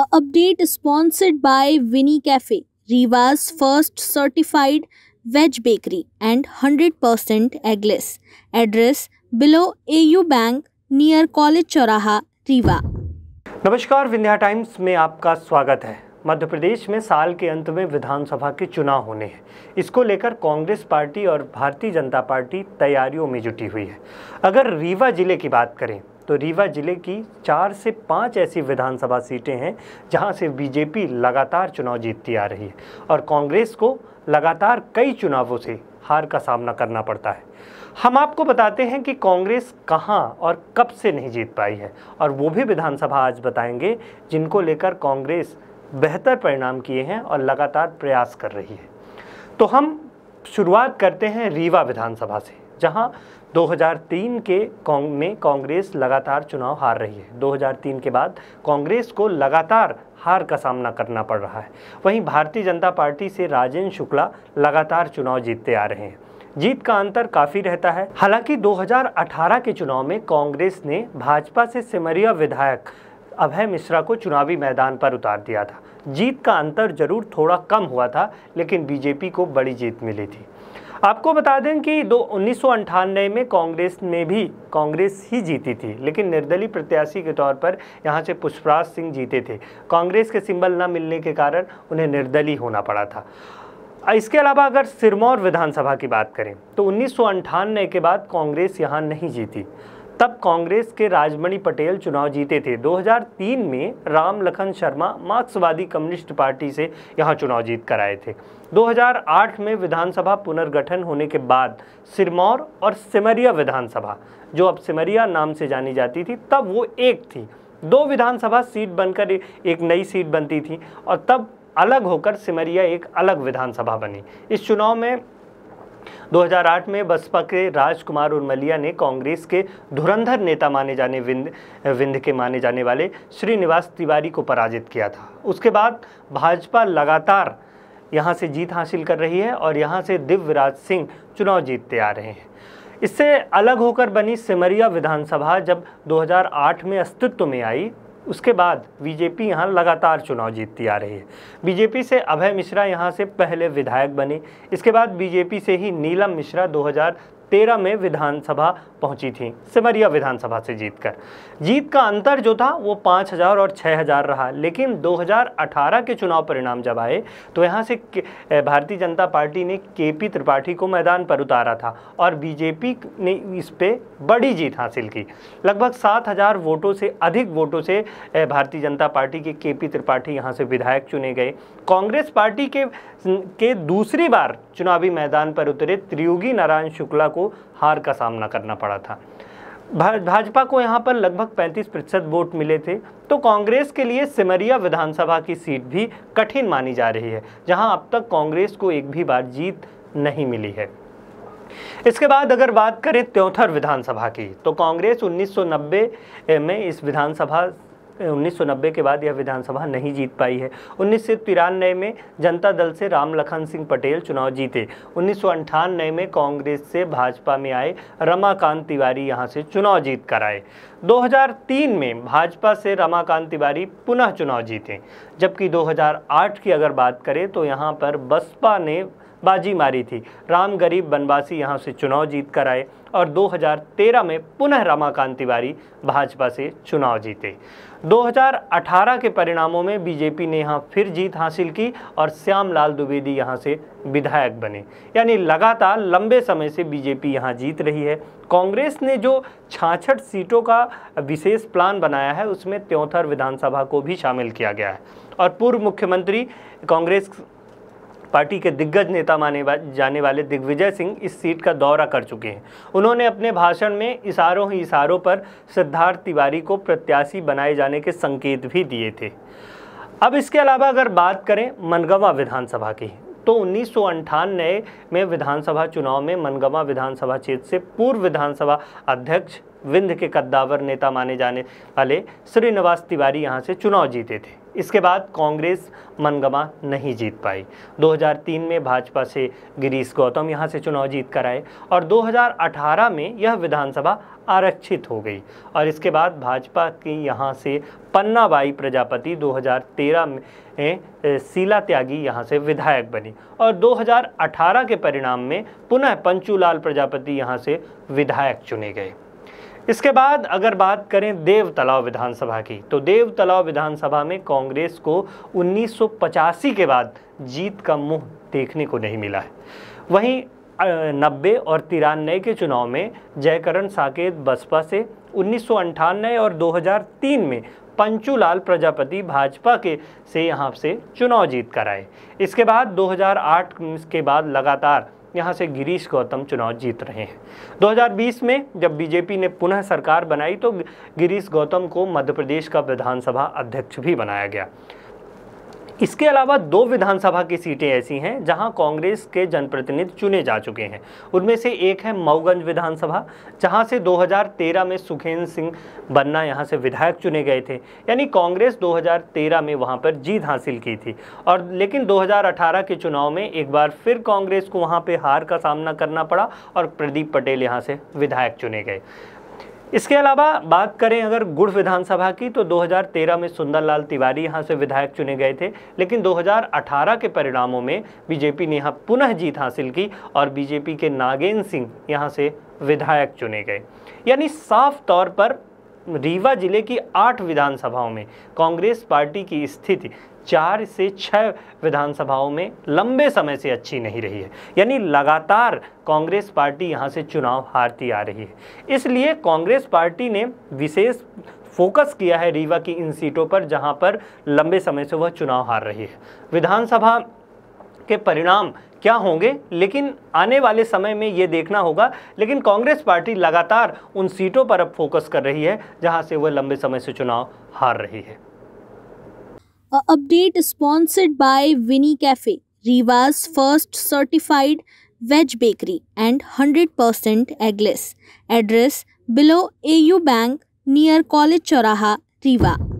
update sponsored by Vini cafe Riwaz first certified veg bakery and hundred percent eggless address below A U bank near college चौराहा रीवा नमस्कार Vindhya times में आपका स्वागत है मध्य प्रदेश में साल के अंत में विधानसभा के चुनाव होने हैं इसको लेकर कांग्रेस पार्टी और भारतीय जनता पार्टी तैयारियों में जुटी हुई है अगर रीवा जिले की बात करें तो रीवा ज़िले की चार से पाँच ऐसी विधानसभा सीटें हैं जहाँ से बीजेपी लगातार चुनाव जीतती आ रही है और कांग्रेस को लगातार कई चुनावों से हार का सामना करना पड़ता है हम आपको बताते हैं कि कांग्रेस कहाँ और कब से नहीं जीत पाई है और वो भी विधानसभा आज बताएंगे जिनको लेकर कांग्रेस बेहतर परिणाम किए हैं और लगातार प्रयास कर रही है तो हम शुरुआत करते हैं रीवा विधानसभा से जहां 2003 के कांग में कांग्रेस लगातार चुनाव हार रही है 2003 के बाद कांग्रेस को लगातार हार का सामना करना पड़ रहा है वहीं भारतीय जनता पार्टी से राजेंद्र शुक्ला लगातार चुनाव जीतते आ रहे हैं जीत का अंतर काफ़ी रहता है हालांकि 2018 के चुनाव में कांग्रेस ने भाजपा से सिमरिया विधायक अभय मिश्रा को चुनावी मैदान पर उतार दिया था जीत का अंतर जरूर थोड़ा कम हुआ था लेकिन बीजेपी को बड़ी जीत मिली थी आपको बता दें कि दो उन्नीस में कांग्रेस में भी कांग्रेस ही जीती थी लेकिन निर्दलीय प्रत्याशी के तौर पर यहाँ से पुष्पराज सिंह जीते थे कांग्रेस के सिंबल न मिलने के कारण उन्हें निर्दलीय होना पड़ा था इसके अलावा अगर सिरमौर विधानसभा की बात करें तो उन्नीस के बाद कांग्रेस यहाँ नहीं जीती तब कांग्रेस के राजमणि पटेल चुनाव जीते थे 2003 में राम लखन शर्मा मार्क्सवादी कम्युनिस्ट पार्टी से यहाँ चुनाव जीत कर आए थे 2008 में विधानसभा पुनर्गठन होने के बाद सिरमौर और सिमरिया विधानसभा जो अब सिमरिया नाम से जानी जाती थी तब वो एक थी दो विधानसभा सीट बनकर एक नई सीट बनती थी और तब अलग होकर सिमरिया एक अलग विधानसभा बनी इस चुनाव में 2008 में बसपा के राजकुमार उर्मलिया ने कांग्रेस के धुरंधर नेता माने जाने विंध विंध के माने जाने वाले श्रीनिवास तिवारी को पराजित किया था उसके बाद भाजपा लगातार यहाँ से जीत हासिल कर रही है और यहाँ से दिव्यराज सिंह चुनाव जीतते आ रहे हैं इससे अलग होकर बनी सिमरिया विधानसभा जब 2008 में अस्तित्व में आई उसके बाद बीजेपी यहाँ लगातार चुनाव जीतती आ रही है बीजेपी से अभय मिश्रा यहाँ से पहले विधायक बने इसके बाद बीजेपी से ही नीलम मिश्रा 2013 में विधानसभा पहुंची थी सिमरिया विधानसभा से जीतकर जीत का अंतर जो था वो 5000 और 6000 रहा लेकिन 2018 के चुनाव परिणाम जब आए तो यहाँ से भारतीय जनता पार्टी ने के पी त्रिपाठी को मैदान पर उतारा था और बीजेपी ने इस पर बड़ी जीत हासिल की लगभग 7000 वोटों से अधिक वोटों से भारतीय जनता पार्टी के के पी त्रिपाठी यहाँ से विधायक चुने गए कांग्रेस पार्टी के के दूसरी बार चुनावी मैदान पर उतरे त्रियोगी नारायण शुक्ला को हार का सामना करना पड़ा था भाजपा को यहाँ पर लगभग 35 प्रतिशत वोट मिले थे तो कांग्रेस के लिए सिमरिया विधानसभा की सीट भी कठिन मानी जा रही है जहाँ अब तक कांग्रेस को एक भी बार जीत नहीं मिली है इसके बाद अगर बात करें त्योथर विधानसभा की तो कांग्रेस 1990 में इस विधानसभा 1990 के बाद यह विधानसभा नहीं जीत पाई है उन्नीस में जनता दल से राम लखन सिंह पटेल चुनाव जीते उन्नीस में कांग्रेस से भाजपा में आए रमाकांत तिवारी यहाँ से चुनाव जीत कर आए 2003 में भाजपा से रमाकांत तिवारी पुनः चुनाव जीते जबकि 2008 की अगर बात करें तो यहाँ पर बसपा ने बाजी मारी थी राम गरीब बनवासी यहाँ से चुनाव जीत कर आए और 2013 में पुनः रमाकांत तिवारी भाजपा से चुनाव जीते 2018 के परिणामों में बीजेपी ने यहाँ फिर जीत हासिल की और श्यामलाल द्विवेदी यहाँ से विधायक बने यानी लगातार लंबे समय से बीजेपी यहाँ जीत रही है कांग्रेस ने जो छाछठ सीटों का विशेष प्लान बनाया है उसमें त्योंथर विधानसभा को भी शामिल किया गया है और पूर्व मुख्यमंत्री कांग्रेस पार्टी के दिग्गज नेता माने जाने वाले दिग्विजय सिंह इस सीट का दौरा कर चुके हैं उन्होंने अपने भाषण में इशारों ही इशारों पर सिद्धार्थ तिवारी को प्रत्याशी बनाए जाने के संकेत भी दिए थे अब इसके अलावा अगर बात करें मनगवा विधानसभा की तो उन्नीस में विधानसभा चुनाव में मनगवा विधानसभा क्षेत्र से पूर्व विधानसभा अध्यक्ष विंध्य के कद्दावर नेता माने जाने वाले श्रीनिवास तिवारी यहाँ से चुनाव जीते थे इसके बाद कांग्रेस मनगमा नहीं जीत पाई 2003 में भाजपा से गिरीश गौतम यहाँ से चुनाव जीत कर आए और 2018 में यह विधानसभा आरक्षित हो गई और इसके बाद भाजपा की यहाँ से पन्नाबाई प्रजापति 2013 में शीला त्यागी यहाँ से विधायक बनी और 2018 के परिणाम में पुनः पंचूलाल प्रजापति यहाँ से विधायक चुने गए इसके बाद अगर बात करें देव तलाव विधानसभा की तो देव तलाव विधानसभा में कांग्रेस को उन्नीस के बाद जीत का मुंह देखने को नहीं मिला है वहीं नब्बे और तिरानवे के चुनाव में जयकरण साकेत बसपा से उन्नीस और 2003 में पंचूलाल प्रजापति भाजपा के से यहाँ से चुनाव जीत कर आए इसके बाद 2008 के बाद लगातार यहाँ से गिरीश गौतम चुनाव जीत रहे हैं 2020 में जब बीजेपी ने पुनः सरकार बनाई तो गिरीश गौतम को मध्य प्रदेश का विधानसभा अध्यक्ष भी बनाया गया इसके अलावा दो विधानसभा की सीटें ऐसी हैं जहां कांग्रेस के जनप्रतिनिधि चुने जा चुके हैं उनमें से एक है मऊगंज विधानसभा जहां से 2013 में सुखेंद्र सिंह बन्ना यहां से विधायक चुने गए थे यानी कांग्रेस 2013 में वहां पर जीत हासिल की थी और लेकिन 2018 के चुनाव में एक बार फिर कांग्रेस को वहाँ पर हार का सामना करना पड़ा और प्रदीप पटेल यहाँ से विधायक चुने गए इसके अलावा बात करें अगर गुड़ विधानसभा की तो 2013 में सुंदरलाल तिवारी यहाँ से विधायक चुने गए थे लेकिन 2018 के परिणामों में बीजेपी ने यहाँ पुनः जीत हासिल की और बीजेपी के नागेंद्र सिंह यहाँ से विधायक चुने गए यानी साफ तौर पर रीवा जिले की आठ विधानसभाओं में कांग्रेस पार्टी की स्थिति चार से छः विधानसभाओं में लंबे समय से अच्छी नहीं रही है यानी लगातार कांग्रेस पार्टी यहाँ से चुनाव हारती आ रही है इसलिए कांग्रेस पार्टी ने विशेष फोकस किया है रीवा की इन सीटों पर जहाँ पर लंबे समय से वह चुनाव हार रही है विधानसभा के परिणाम क्या होंगे लेकिन आने वाले समय में ये देखना होगा लेकिन कांग्रेस पार्टी लगातार उन सीटों पर अब फोकस कर रही है जहां से वह लंबे समय से चुनाव हार रही है update sponsored by Vini cafe Riwaz first certified veg bakery and 100% percent eggless address below AU bank near college चौराहा रीवा